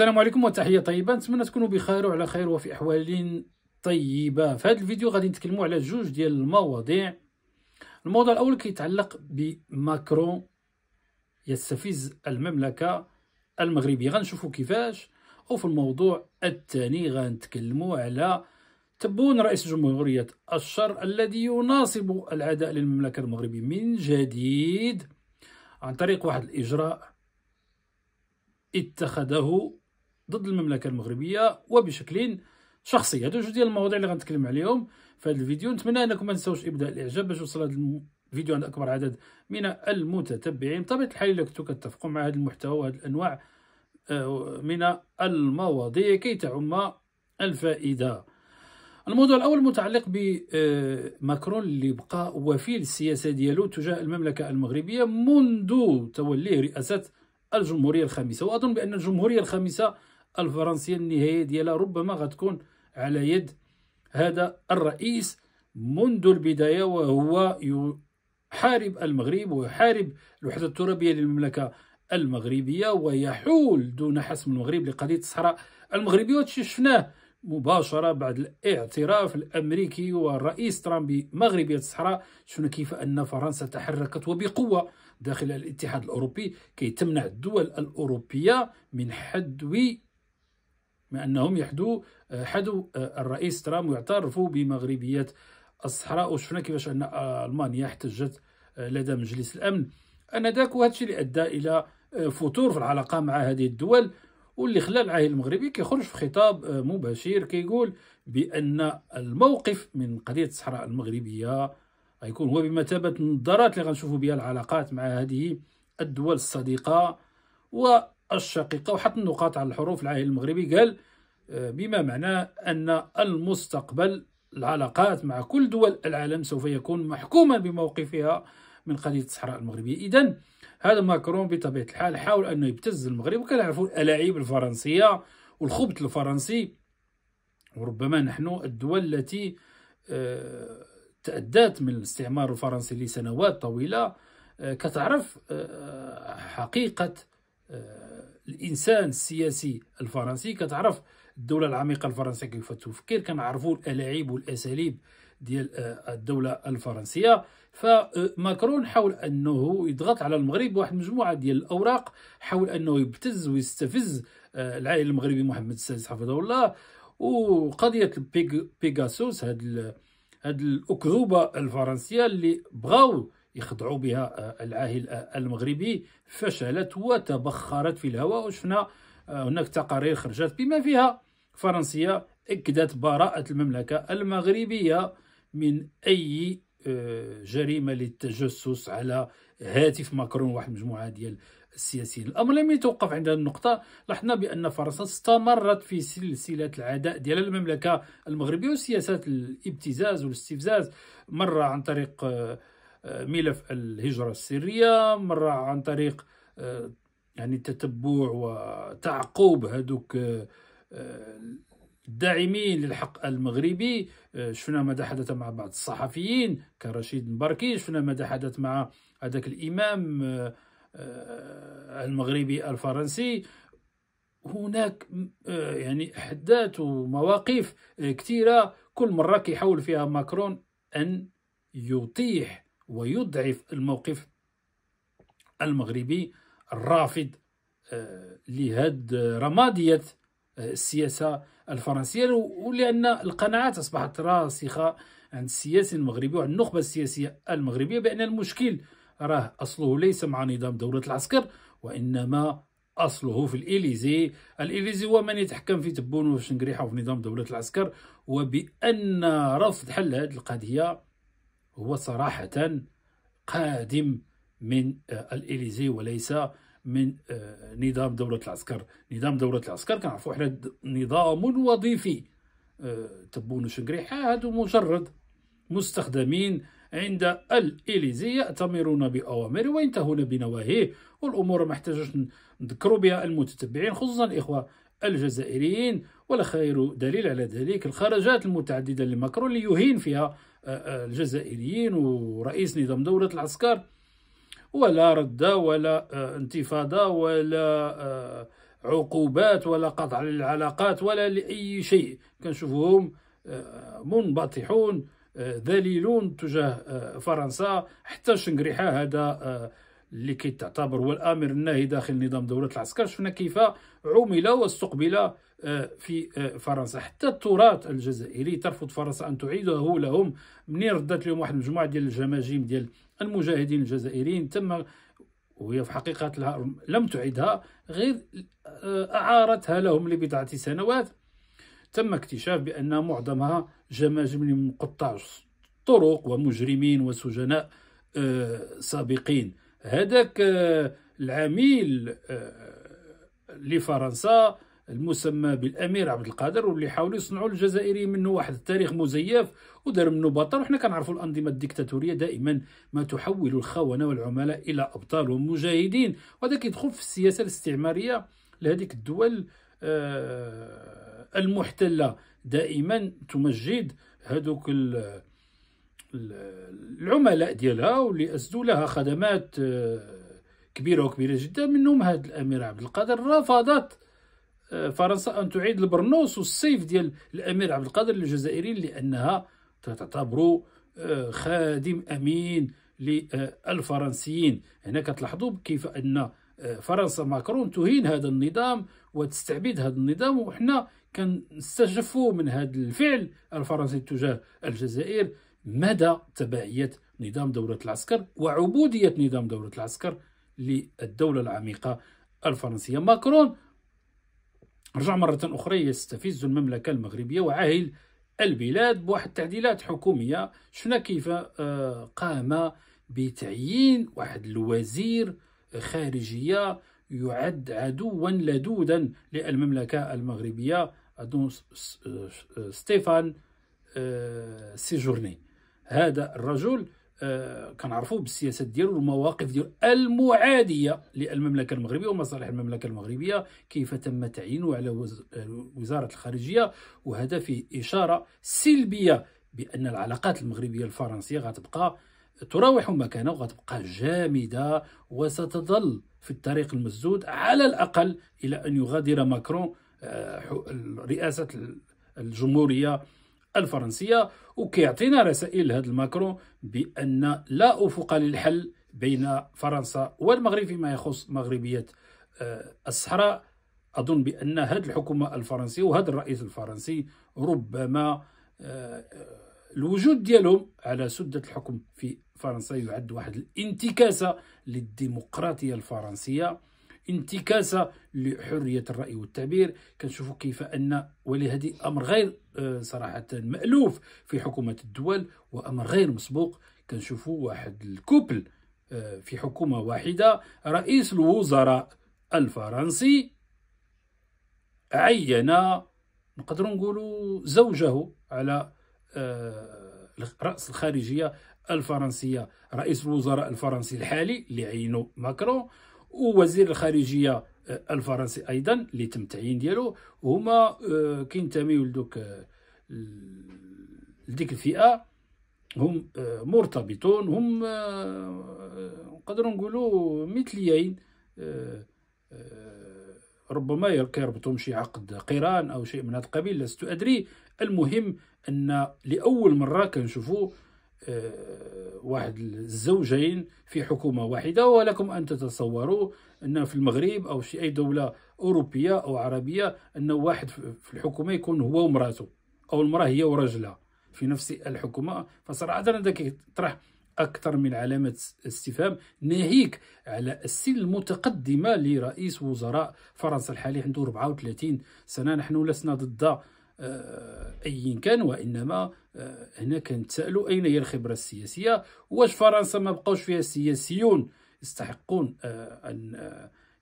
السلام عليكم وتحية طيبة نتمنى تكونوا بخير وعلى خير وفي أحوال طيبة في هذا الفيديو غادي نتكلموا على جوج ديال المواضيع الموضوع الأول كيتعلق بماكرون يستفز المملكة المغربية غنشوفوا كيفاش وفي الموضوع الثاني غنتكلموا على تبون رئيس جمهورية الشر الذي يناصب العداء للمملكة المغربية من جديد عن طريق واحد الإجراء اتخذه ضد المملكه المغربيه وبشكل شخصي هادو جوج ديال المواضيع اللي غنتكلم عليهم في هذا الفيديو نتمنى انكم ما تنساوش ابداء الاعجاب باش يوصل هذا الفيديو عند اكبر عدد من المتتبعين بطبيعه الحال الا كنتو كتفقوا مع هذا المحتوى وهذه الانواع آه، من المواضيع كي تعم الفائده الموضوع الاول متعلق بماكرون آه، اللي بقى وفي للسياسه ديالو تجاه المملكه المغربيه منذ توليه رئاسه الجمهوريه الخامسه واظن بان الجمهوريه الخامسه الفرنسية النهاية ديالها ربما غتكون على يد هذا الرئيس منذ البداية وهو يحارب المغرب ويحارب الوحدة الترابية للمملكة المغربية ويحول دون حسم المغرب لقضية الصحراء المغربية وهادشي شفناه مباشرة بعد الاعتراف الأمريكي والرئيس ترامب بمغربية الصحراء شفنا كيف أن فرنسا تحركت وبقوة داخل الاتحاد الأوروبي كي تمنع الدول الأوروبية من حدو مع أنهم يحدو آه، حدو آه، الرئيس ترامب ويعترفوا بمغربية الصحراء وشفنا كيفاش أن آه، ألمانيا احتجت لدى مجلس الأمن انذاك وهذا الشيء اللي ادى الى فتور في العلاقه مع هذه الدول واللي خلى العاهل المغربي كيخرج في خطاب مباشر كيقول بان الموقف من قضيه الصحراء المغربيه غيكون هو بمثابه النظارات اللي غنشوفوا بها العلاقات مع هذه الدول الصديقه و الشقيقة وحط النقاط على الحروف العاهل المغربي قال آه، بما معناه أن المستقبل العلاقات مع كل دول العالم سوف يكون محكوما بموقفها من قضية الصحراء المغربية إذا هذا ماكرون بطبيعة الحال حاول أنه يبتز المغرب وكنعرفوا الألاعيب الفرنسية والخبط الفرنسي وربما نحن الدول التي آه، تأدات من الاستعمار الفرنسي لسنوات طويلة آه، كتعرف حقيقة الانسان السياسي الفرنسي كتعرف الدوله العميقه الفرنسيه كيف تفكر كنعرفوا الالاعيب والاساليب ديال آه، الدوله الفرنسيه فماكرون حاول انه يضغط على المغرب بواحد المجموعه ديال الاوراق حاول انه يبتز ويستفز آه، العائله المغربي محمد السادس حفظه الله وقضيه بيغاسوس هاد هاد الاكذوبه الفرنسيه اللي بغاو يخضعوا بها آه، العاهل آه، المغربي فشلت وتبخرت في الهواء وشفنا آه، هناك تقارير خرجت بما فيها فرنسية أكدت براءة المملكة المغربية من أي جريمة للتجسس على هاتف ماكرون واحد المجموعة ديال السياسيين الأمر لم يتوقف عند النقطة لاحظنا بأن فرنسا استمرت في سلسلة العداء ديال المملكة المغربية وسياسات الابتزاز والاستفزاز مرة عن طريق ملف الهجرة السرية مرة عن طريق آه، يعني تتبع وتعقوب هذوك آه، آه، الداعمين للحق المغربي شفنا ماذا حدث مع بعض الصحفيين كرشيد مباركي شفنا ماذا حدث مع هذاك الإمام المغربي الفرنسي هناك يعني احداث ومواقف كثيره كل مره كيحاول فيها ماكرون ان يطيح ويضعف الموقف المغربي الرافض آه، لهد رمادية آه، السياسة الفرنسية ولأن القناعات أصبحت راسخة عند السياسي المغربي وعند النخبة السياسية المغربية بأن المشكل راه أصله ليس مع نظام دولة العسكر وإنما أصله في الإليزي الإليزي هو من يتحكم في تبون وفي شنقريحة وفي نظام دولة العسكر وبأن رفض حل هذه القضية هو صراحة قادم من آه، الإليزي وليس من آه، نظام دورة العسكر نظام دورة العسكر كنعرفوا حنا نظام وظيفي آه، تبون شنقري هادو مجرد مستخدمين عند الإليزي يأتمرون بأوامره وينتهون بنواهيه والأمور ما احتاجش نذكروا بها المتتبعين خصوصا الإخوة الجزائريين ولا خير دليل على ذلك الخرجات المتعددة لماكرون اللي يهين فيها آه، آه، الجزائريين ورئيس نظام دولة العسكر ولا ردة ولا آه، انتفاضة ولا عقوبات ولا قطع للعلاقات ولا لأي شيء كنشوفهم منبطحون ذليلون تجاه فرنسا حتى شنقريحة هذا اللي كيتعتبر هو الامر الناهي داخل نظام دوله العسكر شفنا كيف عمل واستقبل آه، في آه، فرنسا حتى التراث الجزائري ترفض فرنسا ان تعيده لهم من ردت لهم واحد المجموعه ديال الجماجيم ديال المجاهدين الجزائريين تم وهي في حقيقة لها لم تعدها غير آه، أعارتها لهم لبضعة سنوات تم اكتشاف بأن معظمها جماجم من قطاع الطرق ومجرمين وسجناء سابقين هذاك آه، العميل آه، لفرنسا المسمى بالامير عبد القادر واللي حاولوا يصنعوا الجزائري منه واحد التاريخ مزيف ودار منه بطل وحنا كنعرفوا الانظمه الديكتاتوريه دائما ما تحول الخونه والعملاء الى ابطال ومجاهدين وهذا كيدخل في السياسه الاستعماريه لهذيك الدول آه، المحتله دائما تمجد هذوك العملاء ديالها واللي اسدوا لها خدمات آه، كبيره وكبيره جدا منهم هذا الامير عبد القادر رفضت آه، فرنسا ان تعيد البرنوس والسيف ديال الامير عبد القادر للجزائريين لانها تعتبر آه، خادم امين للفرنسيين هنا كتلاحظوا كيف ان فرنسا ماكرون تهين هذا النظام وتستعبد هذا النظام وحنا كنستجفوا من هذا الفعل الفرنسي تجاه الجزائر مدى تبعية نظام دولة العسكر وعبودية نظام دولة العسكر للدولة العميقة الفرنسية ماكرون رجع مرة أخرى يستفز المملكة المغربية وعاهل البلاد بواحد التعديلات حكومية شفنا كيف آه، قام بتعيين واحد الوزير خارجية يعد عدوا لدودا للمملكة المغربية آه، آه، ستيفان سيجورني هذا الرجل آه، كنعرفوا بالسياسات ديالو والمواقف ديالو المعاديه للمملكه المغربيه ومصالح المملكه المغربيه كيف تم تعيينه على وزاره الخارجيه وهذا فيه اشاره سلبيه بان العلاقات المغربيه الفرنسيه غتبقى تراوح مكانها وغتبقى جامده وستظل في الطريق المسدود على الاقل الى ان يغادر ماكرون آه، رئاسه الجمهوريه الفرنسية وكيعطينا رسائل هذا الماكرون بأن لا أفق للحل بين فرنسا والمغرب فيما يخص مغربية آه، الصحراء أظن بأن هذه الحكومة الفرنسية وهذا الرئيس الفرنسي ربما آه، الوجود ديالهم على سدة الحكم في فرنسا يعد واحد الانتكاسة للديمقراطية الفرنسية انتكاسه لحريه الراي والتعبير كنشوفوا كيف ان ولهذه امر غير آه، صراحه مالوف في حكومه الدول وامر غير مسبوق كنشوفوا واحد الكوبل آه، في حكومه واحده رئيس الوزراء الفرنسي عين نقدروا نقولوا زوجه على آه، رأس الخارجية الفرنسية رئيس الوزراء الفرنسي الحالي اللي عينه ماكرون ووزير الخارجيه آه، الفرنسي ايضا اللي تم تعيين ديالو هما آه، كينتميو لدوك آه، لديك الفئه هم مرتبطون هم نقدروا نقولوا مثليين ربما يربطهم شي عقد قران او شيء من هذا القبيل لست ادري المهم ان لاول مره كنشوفوا آه، واحد الزوجين في حكومة واحدة ولكم أن تتصوروا أن في المغرب أو في أي دولة أوروبية أو عربية أن واحد في الحكومة يكون هو ومراته أو المرأة هي ورجلها في نفس الحكومة فصراحة هذا كيطرح أكثر من علامة استفهام ناهيك على السن المتقدمة لرئيس وزراء فرنسا الحالي عنده 34 سنة نحن لسنا ضد آه، أي كان وإنما آه، هنا كنتسألوا أين هي الخبرة السياسية واش فرنسا ما بقاوش فيها سياسيون يستحقون آه، أن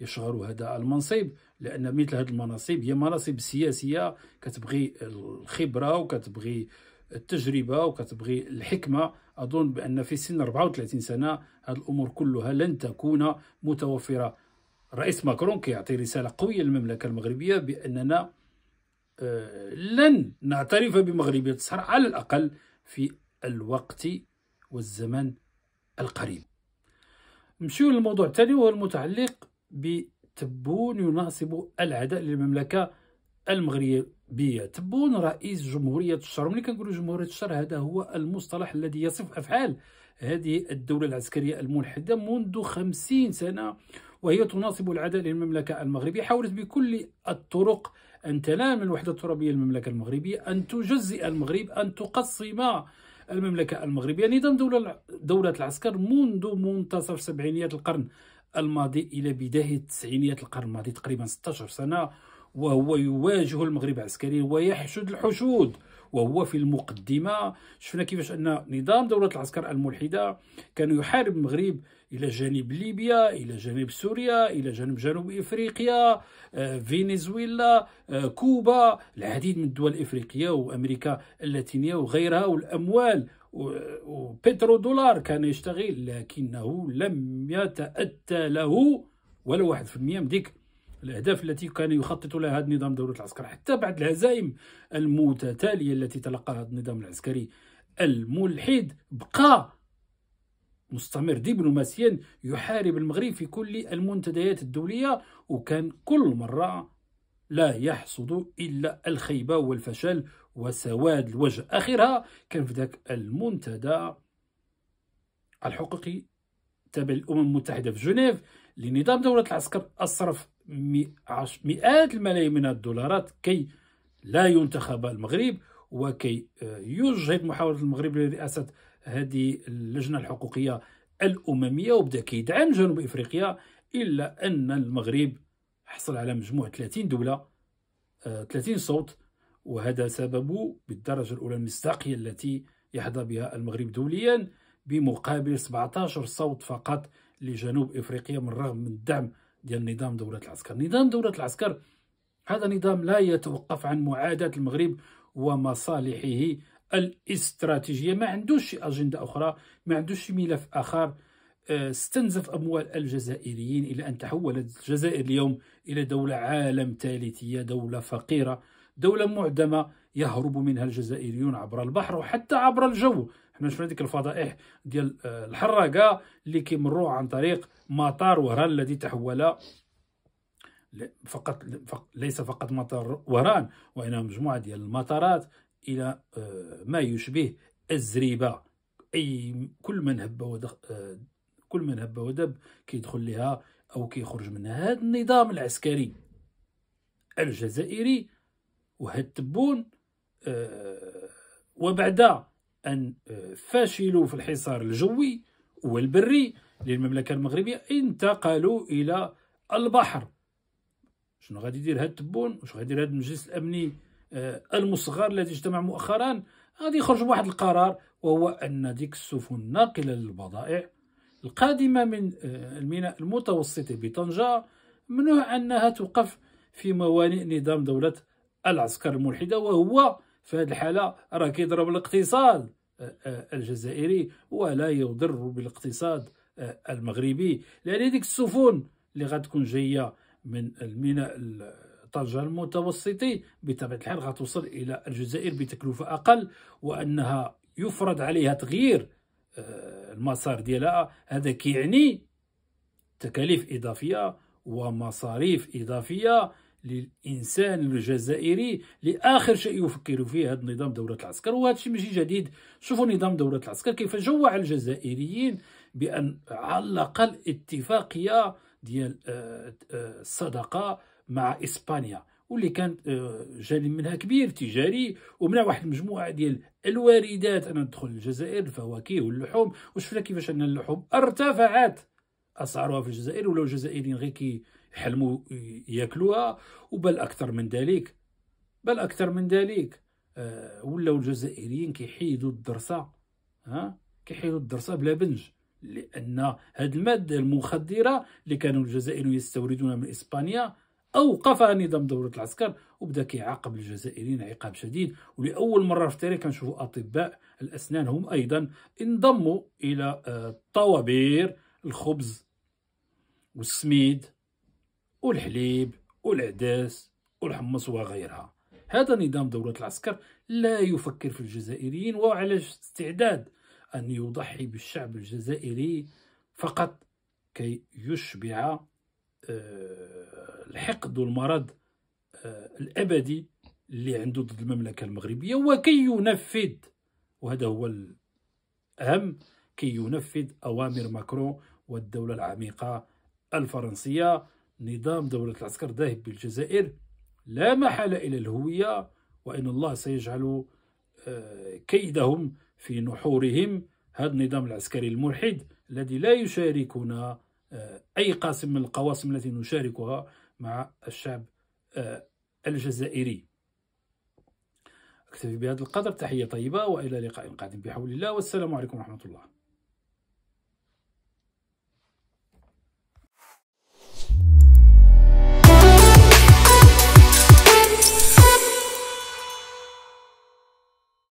يشغلوا هذا المنصب لأن مثل هذه المناصب هي مناصب سياسية كتبغي الخبرة وكتبغي التجربة وكتبغي الحكمة أظن بأن في سن 34 سنة هذه الأمور كلها لن تكون متوفرة الرئيس ماكرون كيعطي رسالة قوية للمملكة المغربية بأننا آه، لن نعترف بمغربية الصحراء على الأقل في الوقت والزمن القريب نمشيو للموضوع الثاني وهو المتعلق بتبون يناصب العداء للمملكة المغربية تبون رئيس جمهورية الشر ملي كنقولوا جمهورية الشر هذا هو المصطلح الذي يصف أفعال هذه الدولة العسكرية الملحدة منذ خمسين سنة وهي تناصب العداء للمملكة المغربية حاولت بكل الطرق أن تنام الوحدة الترابية المملكة المغربية أن تجزئ المغرب أن تقسم المملكة المغربية نظام يعني دولة, دولة العسكر منذ منتصف سبعينيات القرن الماضي إلى بداية تسعينيات القرن الماضي تقريبا 16 سنة وهو يواجه المغرب عسكريا ويحشد الحشود وهو في المقدمه شفنا كيفاش ان نظام دوله العسكر الملحده كان يحارب المغرب الى جانب ليبيا الى جانب سوريا الى جانب جنوب افريقيا آه، فنزويلا آه، كوبا العديد من الدول الافريقيه وامريكا اللاتينيه وغيرها والاموال وبترو دولار كان يشتغل لكنه لم يتأتى له ولا واحد في المية من ديك الأهداف التي كان يخطط لها هذا النظام دولة العسكري حتى بعد الهزائم المتتالية التي تلقاها هذا النظام العسكري الملحد بقى مستمر دبلوماسيا يحارب المغرب في كل المنتديات الدولية وكان كل مرة لا يحصد إلا الخيبة والفشل وسواد الوجه آخرها كان في ذاك المنتدى الحقوقي تابع للأمم المتحدة في جنيف لنظام دولة العسكر أصرف مئات الملايين من الدولارات كي لا ينتخب المغرب وكي آه، يجهد محاولة المغرب لرئاسة هذه اللجنة الحقوقية الأممية وبدأ كيدعم جنوب إفريقيا إلا أن المغرب حصل على مجموع 30 دولة 30 آه، صوت وهذا سببه بالدرجة الأولى المصداقية التي يحظى بها المغرب دوليا بمقابل 17 صوت فقط لجنوب إفريقيا من رغم من الدعم ديال نظام دولة العسكر نظام دولة العسكر هذا نظام لا يتوقف عن معاداة المغرب ومصالحه الاستراتيجية ما عندوش أجندة أخرى ما عندوش ملف آخر آه، استنزف أموال الجزائريين إلى أن تحولت الجزائر اليوم إلى دولة عالم ثالثية دولة فقيرة دولة معدمة يهرب منها الجزائريون عبر البحر وحتى عبر الجو حنا شفنا ديك الفضائح ديال الحراقه اللي كيمروا عن طريق مطار وهران الذي تحول فقط ليس فقط مطار وهران وانما مجموعه ديال المطارات الى آه، ما يشبه الزريبه اي كل من هب ودخل آه، كل من هب ودب كيدخل لها او كيخرج منها هذا النظام العسكري الجزائري وهاد التبون آه، وبعد أن آه، فشلوا في الحصار الجوي والبري للمملكة المغربية انتقلوا إلى البحر شنو غادي يدير هاد التبون واش غادي يدير هاد المجلس الأمني آه، المصغر الذي اجتمع مؤخرا غادي يخرج بواحد القرار وهو أن ديك السفن الناقلة للبضائع القادمة من الميناء المتوسطي بطنجة ممنوع أنها توقف في موانئ نظام دولة العسكر الملحدة وهو في هذه الحالة راه كيضرب الاقتصاد آه، آه، الجزائري ولا يضر بالاقتصاد آه، المغربي لأن ديك السفن اللي غتكون جاية من الميناء طنجة المتوسطي بطبيعة الحال غتوصل إلى الجزائر بتكلفة أقل وأنها يفرض عليها تغيير المسار ديالها هذا كيعني تكاليف إضافية ومصاريف إضافية للانسان الجزائري لاخر شيء يفكر فيه هذا النظام دوله العسكر وهذا الشيء ماشي جديد شوفوا نظام دوله العسكر كيف جوع الجزائريين بان علق الاتفاقيه ديال الصداقه آه، آه، مع اسبانيا واللي كان آه، جانب منها كبير تجاري ومنها واحد المجموعه ديال الواردات انا ندخل الجزائر الفواكه واللحوم وشفنا كيفاش ان اللحوم ارتفعت اسعارها في الجزائر ولو الجزائريين غير كي حلموا ياكلوها وبل اكثر من ذلك بل اكثر من ذلك أه ولاو الجزائريين كيحيدوا الدرسه ها كيحيدوا الدرسه بلا بنج لان هذه الماده المخدره اللي كانوا الجزائريين يستوردونها من اسبانيا اوقفها نظام دوله العسكر وبدا كيعاقب الجزائريين عقاب شديد ولاول مره في التاريخ كنشوفوا اطباء الاسنان هم ايضا انضموا الى الطوابير آه، الخبز والسميد والحليب والعدس والحمص وغيرها هذا نظام دولة العسكر لا يفكر في الجزائريين وعلى استعداد أن يضحي بالشعب الجزائري فقط كي يشبع آه، الحقد والمرض آه، الأبدي اللي عنده ضد المملكة المغربية وكي ينفذ وهذا هو الأهم كي ينفذ أوامر ماكرون والدولة العميقة الفرنسية نظام دولة العسكر ذاهب بالجزائر لا محالة إلى الهوية وإن الله سيجعل آه، كيدهم في نحورهم هذا النظام العسكري الملحد الذي لا يشاركنا آه، أي قاسم من القواسم التي نشاركها مع الشعب آه، الجزائري أكتفي بهذا القدر تحية طيبة وإلى لقاء قادم بحول الله والسلام عليكم ورحمة الله